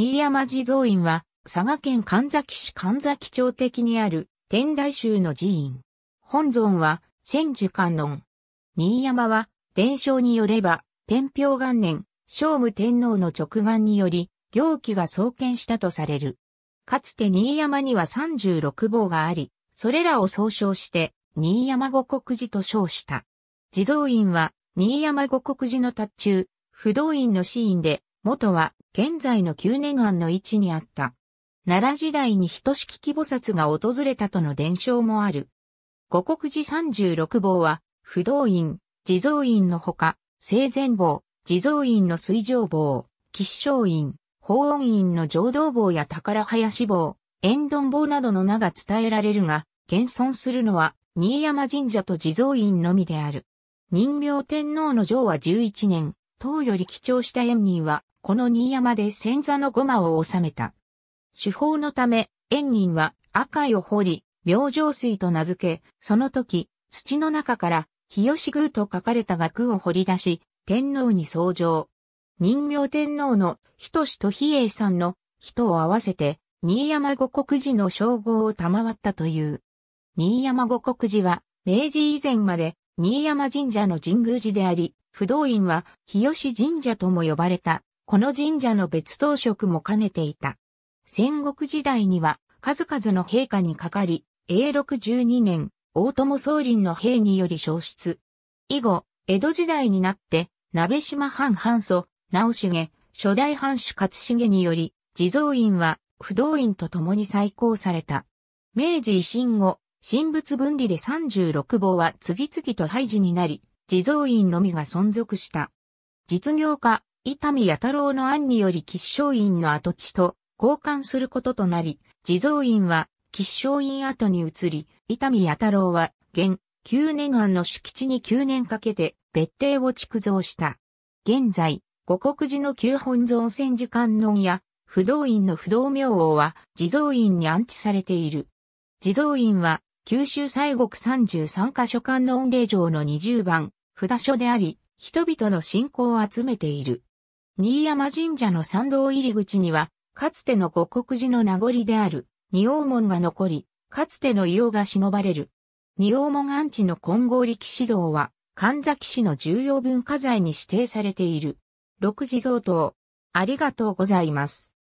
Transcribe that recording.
新山地蔵院は、佐賀県神崎市神崎町的にある天台宗の寺院。本尊は千寿観音。新山は、伝承によれば、天平元年、聖武天皇の直眼により、行基が創建したとされる。かつて新山には36坊があり、それらを総称して、新山五国寺と称した。地蔵院は、新山五国寺の達中、不動院の寺院で、元は、現在の九年庵の位置にあった。奈良時代に人式規菩薩が訪れたとの伝承もある。五国寺三十六坊は、不動院、地蔵院のほか、生前坊、地蔵院の水上坊、吉祥院、法音院の浄土坊や宝林坊、遠頓坊などの名が伝えられるが、現存するのは、新山神社と地蔵院のみである。人明天皇の上は11年、唐より貴重した縁人は、この新山で千座の護摩を収めた。手法のため、円人は赤いを掘り、明星水と名付け、その時、土の中から、日吉宮と書かれた額を掘り出し、天皇に奏上。人名天皇の人志と比叡さんの人を合わせて、新山五国寺の称号を賜ったという。新山五国寺は、明治以前まで、新山神社の神宮寺であり、不動院は、日吉神社とも呼ばれた、この神社の別当職も兼ねていた。戦国時代には数々の陛下にかかり、永禄12年、大友宗麟の兵により消失。以後、江戸時代になって、鍋島藩藩祖、直重、初代藩主勝重により、地蔵院は不動院と共に再興された。明治維新後、神仏分離で36坊は次々と廃寺になり、地蔵院のみが存続した。実業家、伊丹弥太郎の案により吉祥院の跡地と交換することとなり、地蔵院は吉祥院跡に移り、伊丹弥太郎は現、9年半の敷地に9年かけて別邸を築造した。現在、五国寺の旧本尊千寺観音や不動院の不動明王は地蔵院に安置されている。地蔵院は九州西国33カ所観音霊場の20番札所であり、人々の信仰を集めている。新山神社の参道入り口には、かつての五国寺の名残である、二王門が残り、かつての色が忍ばれる。二王門安置の金剛力士道は、神崎市の重要文化財に指定されている。六次蔵等、ありがとうございます。